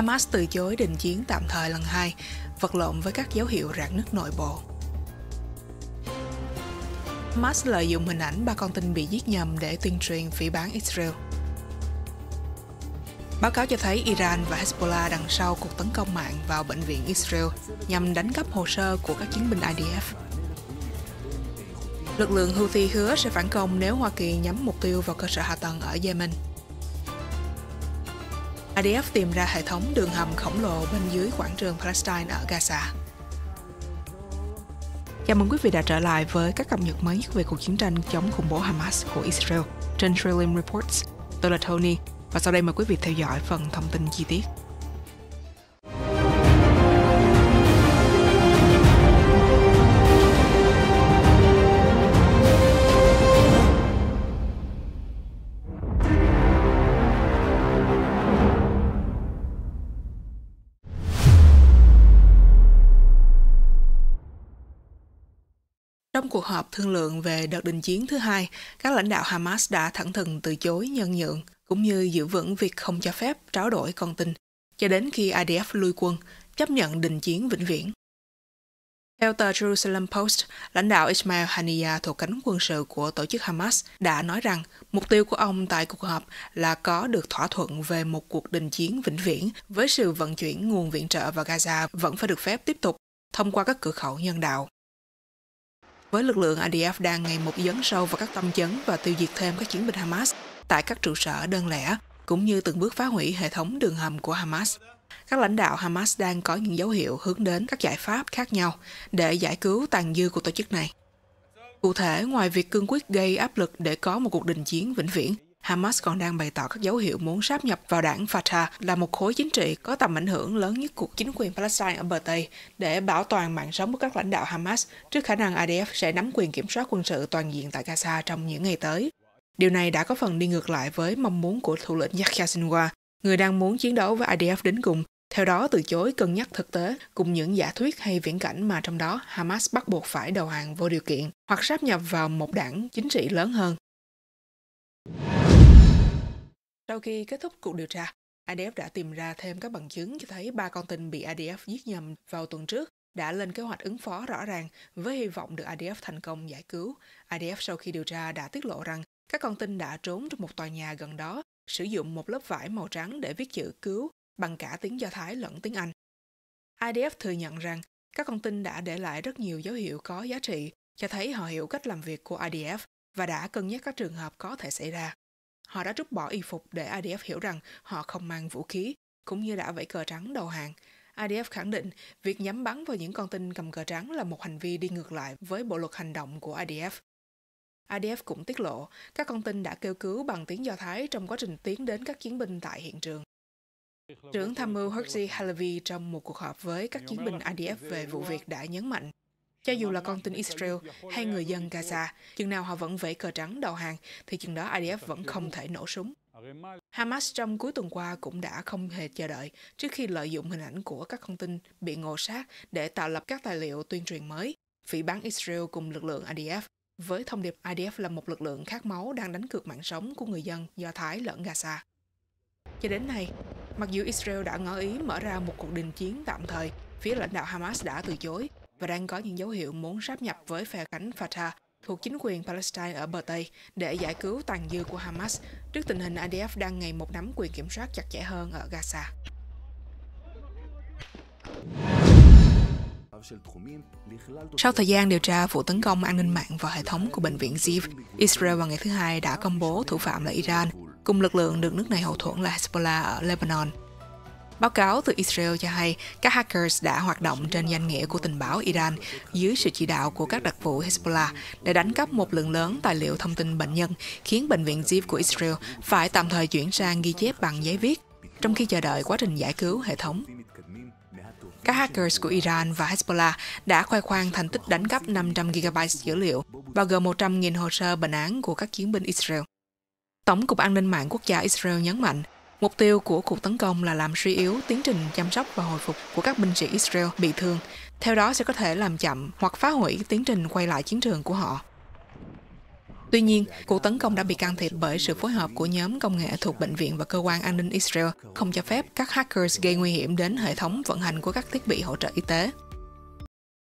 Hamas từ chối đình chiến tạm thời lần hai, vật lộn với các dấu hiệu rạn nứt nội bộ. Hamas lợi dụng hình ảnh ba con tin bị giết nhầm để tuyên truyền phỉ bán Israel. Báo cáo cho thấy Iran và Hezbollah đằng sau cuộc tấn công mạng vào bệnh viện Israel nhằm đánh cắp hồ sơ của các chiến binh IDF. Lực lượng Houthi hứa sẽ phản công nếu Hoa Kỳ nhắm mục tiêu vào cơ sở hạ tầng ở Yemen. IDF tìm ra hệ thống đường hầm khổng lồ bên dưới quảng trường Palestine ở Gaza. Chào mừng quý vị đã trở lại với các cập nhật mới nhất về cuộc chiến tranh chống khủng bố Hamas của Israel trên Trillium Reports. Tôi là Tony và sau đây mời quý vị theo dõi phần thông tin chi tiết. Trong cuộc họp thương lượng về đợt đình chiến thứ hai, các lãnh đạo Hamas đã thẳng thừng từ chối nhân nhượng, cũng như giữ vững việc không cho phép tráo đổi con tin, cho đến khi IDF lui quân, chấp nhận đình chiến vĩnh viễn. Theo tờ Jerusalem Post, lãnh đạo Ismail Haniyeh thuộc cánh quân sự của tổ chức Hamas đã nói rằng mục tiêu của ông tại cuộc họp là có được thỏa thuận về một cuộc đình chiến vĩnh viễn với sự vận chuyển nguồn viện trợ vào Gaza vẫn phải được phép tiếp tục thông qua các cửa khẩu nhân đạo với lực lượng IDF đang ngày một dấn sâu vào các tâm chấn và tiêu diệt thêm các chiến binh Hamas tại các trụ sở đơn lẻ, cũng như từng bước phá hủy hệ thống đường hầm của Hamas. Các lãnh đạo Hamas đang có những dấu hiệu hướng đến các giải pháp khác nhau để giải cứu tàn dư của tổ chức này. Cụ thể, ngoài việc cương quyết gây áp lực để có một cuộc đình chiến vĩnh viễn, Hamas còn đang bày tỏ các dấu hiệu muốn sáp nhập vào đảng Fatah là một khối chính trị có tầm ảnh hưởng lớn nhất của chính quyền Palestine ở bờ Tây để bảo toàn mạng sống của các lãnh đạo Hamas trước khả năng IDF sẽ nắm quyền kiểm soát quân sự toàn diện tại Gaza trong những ngày tới. Điều này đã có phần đi ngược lại với mong muốn của thủ lĩnh Yahya Sinwar, người đang muốn chiến đấu với IDF đến cùng, theo đó từ chối cân nhắc thực tế cùng những giả thuyết hay viễn cảnh mà trong đó Hamas bắt buộc phải đầu hàng vô điều kiện hoặc sáp nhập vào một đảng chính trị lớn hơn. Sau khi kết thúc cuộc điều tra, ADF đã tìm ra thêm các bằng chứng cho thấy ba con tin bị ADF giết nhầm vào tuần trước đã lên kế hoạch ứng phó rõ ràng với hy vọng được ADF thành công giải cứu. ADF sau khi điều tra đã tiết lộ rằng các con tin đã trốn trong một tòa nhà gần đó, sử dụng một lớp vải màu trắng để viết chữ cứu bằng cả tiếng Do Thái lẫn tiếng Anh. ADF thừa nhận rằng các con tin đã để lại rất nhiều dấu hiệu có giá trị cho thấy họ hiểu cách làm việc của IDF và đã cân nhắc các trường hợp có thể xảy ra. Họ đã rút bỏ y phục để IDF hiểu rằng họ không mang vũ khí, cũng như đã vẫy cờ trắng đầu hàng. IDF khẳng định việc nhắm bắn vào những con tin cầm cờ trắng là một hành vi đi ngược lại với bộ luật hành động của IDF. IDF cũng tiết lộ các con tin đã kêu cứu bằng tiếng Do Thái trong quá trình tiến đến các chiến binh tại hiện trường. Trưởng tham mưu Herzi Halevi trong một cuộc họp với các chiến binh IDF về vụ việc đã nhấn mạnh cho dù là con tin Israel hay người dân Gaza, chừng nào họ vẫn vẫy cờ trắng đầu hàng, thì chừng đó IDF vẫn không thể nổ súng. Hamas trong cuối tuần qua cũng đã không hề chờ đợi trước khi lợi dụng hình ảnh của các con tin bị ngộ sát để tạo lập các tài liệu tuyên truyền mới, phỉ bán Israel cùng lực lượng IDF với thông điệp IDF là một lực lượng khát máu đang đánh cược mạng sống của người dân Do Thái lẫn Gaza. Cho đến nay, mặc dù Israel đã ngỏ ý mở ra một cuộc đình chiến tạm thời, phía lãnh đạo Hamas đã từ chối và đang có những dấu hiệu muốn sáp nhập với phe cánh Fatah thuộc chính quyền Palestine ở bờ Tây để giải cứu tàn dư của Hamas trước tình hình IDF đang ngày một nắm quyền kiểm soát chặt chẽ hơn ở Gaza. Sau thời gian điều tra vụ tấn công an ninh mạng vào hệ thống của bệnh viện Ziv, Israel vào ngày thứ Hai đã công bố thủ phạm là Iran, cùng lực lượng được nước này hậu thuẫn là Hezbollah ở Lebanon. Báo cáo từ Israel cho hay các hackers đã hoạt động trên danh nghĩa của tình báo Iran dưới sự chỉ đạo của các đặc vụ Hezbollah để đánh cắp một lượng lớn tài liệu thông tin bệnh nhân, khiến Bệnh viện Ziv của Israel phải tạm thời chuyển sang ghi chép bằng giấy viết, trong khi chờ đợi quá trình giải cứu hệ thống. Các hackers của Iran và Hezbollah đã khoe khoang thành tích đánh cắp 500 GB dữ liệu và gần 100.000 hồ sơ bệnh án của các chiến binh Israel. Tổng cục An ninh mạng quốc gia Israel nhấn mạnh Mục tiêu của cuộc tấn công là làm suy yếu tiến trình chăm sóc và hồi phục của các binh sĩ Israel bị thương, theo đó sẽ có thể làm chậm hoặc phá hủy tiến trình quay lại chiến trường của họ. Tuy nhiên, cuộc tấn công đã bị can thiệp bởi sự phối hợp của nhóm công nghệ thuộc Bệnh viện và Cơ quan An ninh Israel, không cho phép các hackers gây nguy hiểm đến hệ thống vận hành của các thiết bị hỗ trợ y tế.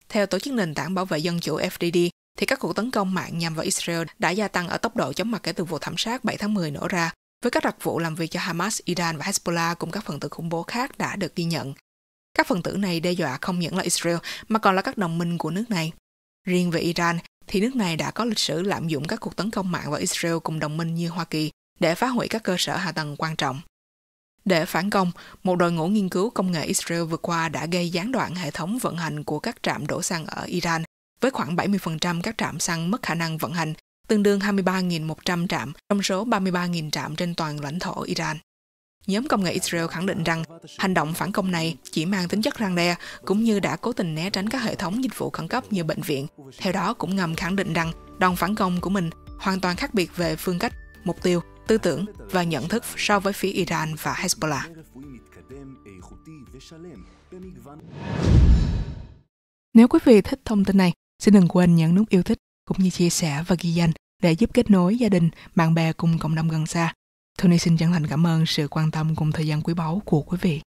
Theo Tổ chức Nền tảng Bảo vệ Dân chủ FDD, thì các cuộc tấn công mạng nhằm vào Israel đã gia tăng ở tốc độ chóng mặt kể từ vụ thảm sát 7 tháng 10 nổ ra, với các đặc vụ làm việc cho Hamas, Iran và Hezbollah cùng các phần tử khủng bố khác đã được ghi nhận. Các phần tử này đe dọa không những là Israel mà còn là các đồng minh của nước này. Riêng về Iran, thì nước này đã có lịch sử lạm dụng các cuộc tấn công mạng vào Israel cùng đồng minh như Hoa Kỳ để phá hủy các cơ sở hạ tầng quan trọng. Để phản công, một đội ngũ nghiên cứu công nghệ Israel vừa qua đã gây gián đoạn hệ thống vận hành của các trạm đổ xăng ở Iran, với khoảng 70% các trạm xăng mất khả năng vận hành tương đương 23.100 trạm trong số 33.000 trạm trên toàn lãnh thổ Iran. Nhóm công nghệ Israel khẳng định rằng hành động phản công này chỉ mang tính chất răng đe, cũng như đã cố tình né tránh các hệ thống dịch vụ khẩn cấp như bệnh viện. Theo đó cũng ngầm khẳng định rằng đòn phản công của mình hoàn toàn khác biệt về phương cách, mục tiêu, tư tưởng và nhận thức so với phía Iran và Hezbollah. Nếu quý vị thích thông tin này, xin đừng quên nhấn nút yêu thích cũng như chia sẻ và ghi danh để giúp kết nối gia đình, bạn bè cùng cộng đồng gần xa. Tony xin chân thành cảm ơn sự quan tâm cùng thời gian quý báu của quý vị.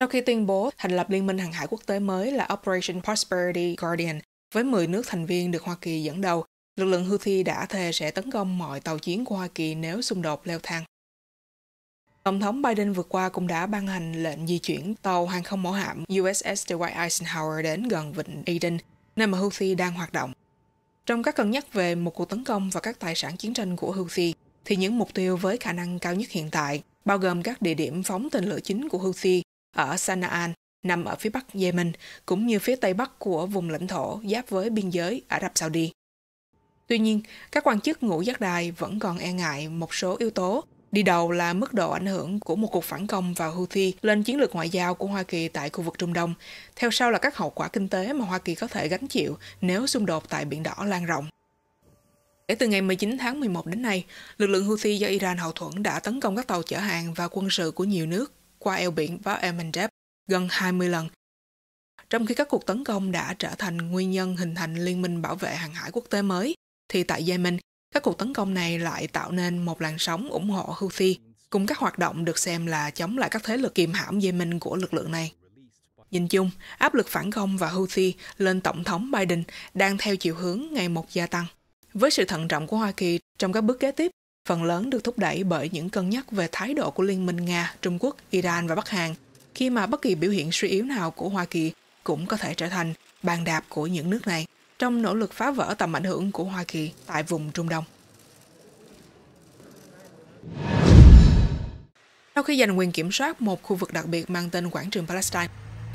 Sau khi tuyên bố thành lập Liên minh hàng hải quốc tế mới là Operation Prosperity Guardian, với 10 nước thành viên được Hoa Kỳ dẫn đầu, lực lượng Houthi đã thề sẽ tấn công mọi tàu chiến của Hoa Kỳ nếu xung đột leo thang. Tổng thống Biden vừa qua cũng đã ban hành lệnh di chuyển tàu hàng không mẫu hạm USS Dwight Eisenhower đến gần vịnh Aden nơi mà Houthi đang hoạt động. Trong các cân nhắc về một cuộc tấn công và các tài sản chiến tranh của Houthi, thì những mục tiêu với khả năng cao nhất hiện tại bao gồm các địa điểm phóng tên lửa chính của Houthi ở Sana'a, nằm ở phía bắc Yemen, cũng như phía tây bắc của vùng lãnh thổ giáp với biên giới Ả Rập Saudi. Tuy nhiên, các quan chức ngũ giác đài vẫn còn e ngại một số yếu tố Đi đầu là mức độ ảnh hưởng của một cuộc phản công vào Houthi lên chiến lược ngoại giao của Hoa Kỳ tại khu vực Trung Đông, theo sau là các hậu quả kinh tế mà Hoa Kỳ có thể gánh chịu nếu xung đột tại Biển Đỏ lan rộng. Kể từ ngày 19 tháng 11 đến nay, lực lượng Houthi do Iran hậu thuẫn đã tấn công các tàu chở hàng và quân sự của nhiều nước qua eo biển và El gần 20 lần, trong khi các cuộc tấn công đã trở thành nguyên nhân hình thành Liên minh Bảo vệ Hàng hải Quốc tế mới, thì tại Yemen, các cuộc tấn công này lại tạo nên một làn sóng ủng hộ Houthi, cùng các hoạt động được xem là chống lại các thế lực kiềm hãm Yemen của lực lượng này. Nhìn chung, áp lực phản công và Houthi lên Tổng thống Biden đang theo chiều hướng ngày một gia tăng. Với sự thận trọng của Hoa Kỳ trong các bước kế tiếp, phần lớn được thúc đẩy bởi những cân nhắc về thái độ của Liên minh Nga, Trung Quốc, Iran và Bắc Hàn, khi mà bất kỳ biểu hiện suy yếu nào của Hoa Kỳ cũng có thể trở thành bàn đạp của những nước này trong nỗ lực phá vỡ tầm ảnh hưởng của Hoa Kỳ tại vùng Trung Đông. Sau khi giành quyền kiểm soát một khu vực đặc biệt mang tên quảng trường Palestine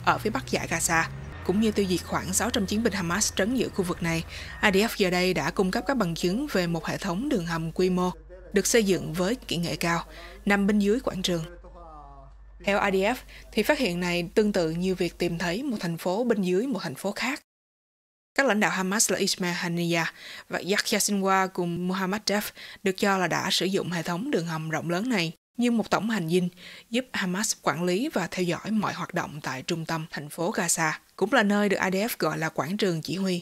ở phía bắc giải Gaza, cũng như tiêu diệt khoảng 600 chiến binh Hamas trấn giữ khu vực này, IDF giờ đây đã cung cấp các bằng chứng về một hệ thống đường hầm quy mô được xây dựng với kỹ nghệ cao, nằm bên dưới quảng trường. Theo IDF, thì phát hiện này tương tự như việc tìm thấy một thành phố bên dưới một thành phố khác các lãnh đạo Hamas là Ismail Haniyeh và Yahya Sinwar cùng Muhammad Daf được cho là đã sử dụng hệ thống đường hầm rộng lớn này như một tổng hành dinh giúp Hamas quản lý và theo dõi mọi hoạt động tại trung tâm thành phố Gaza, cũng là nơi được IDF gọi là quảng trường chỉ huy.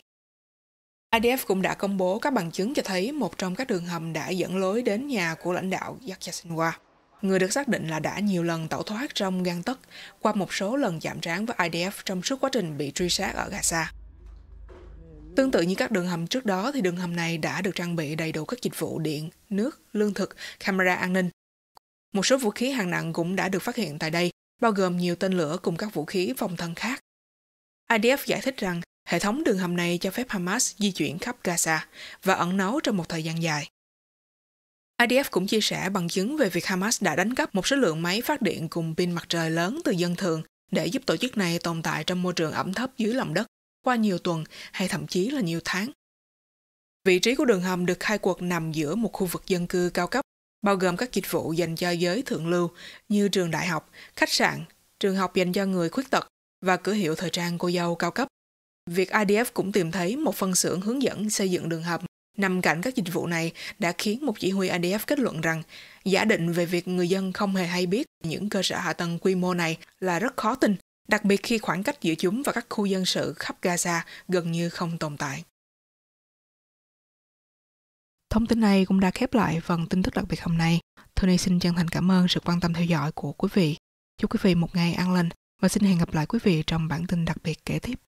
IDF cũng đã công bố các bằng chứng cho thấy một trong các đường hầm đã dẫn lối đến nhà của lãnh đạo Yahya Sinwar, người được xác định là đã nhiều lần tẩu thoát trong gang tấc qua một số lần chạm trán với IDF trong suốt quá trình bị truy sát ở Gaza. Tương tự như các đường hầm trước đó thì đường hầm này đã được trang bị đầy đủ các dịch vụ điện, nước, lương thực, camera an ninh. Một số vũ khí hạng nặng cũng đã được phát hiện tại đây, bao gồm nhiều tên lửa cùng các vũ khí phòng thân khác. IDF giải thích rằng hệ thống đường hầm này cho phép Hamas di chuyển khắp Gaza và ẩn náu trong một thời gian dài. IDF cũng chia sẻ bằng chứng về việc Hamas đã đánh cắp một số lượng máy phát điện cùng pin mặt trời lớn từ dân thường để giúp tổ chức này tồn tại trong môi trường ẩm thấp dưới lòng đất qua nhiều tuần hay thậm chí là nhiều tháng. Vị trí của đường hầm được khai quật nằm giữa một khu vực dân cư cao cấp, bao gồm các dịch vụ dành cho giới thượng lưu như trường đại học, khách sạn, trường học dành cho người khuyết tật và cửa hiệu thời trang cô dâu cao cấp. Việc IDF cũng tìm thấy một phân xưởng hướng dẫn xây dựng đường hầm nằm cạnh các dịch vụ này đã khiến một chỉ huy IDF kết luận rằng giả định về việc người dân không hề hay biết những cơ sở hạ tầng quy mô này là rất khó tin đặc biệt khi khoảng cách giữa chúng và các khu dân sự khắp Gaza gần như không tồn tại. Thông tin này cũng đã khép lại phần tin tức đặc biệt hôm nay. Tony xin chân thành cảm ơn sự quan tâm theo dõi của quý vị. Chúc quý vị một ngày an lành và xin hẹn gặp lại quý vị trong bản tin đặc biệt kế tiếp.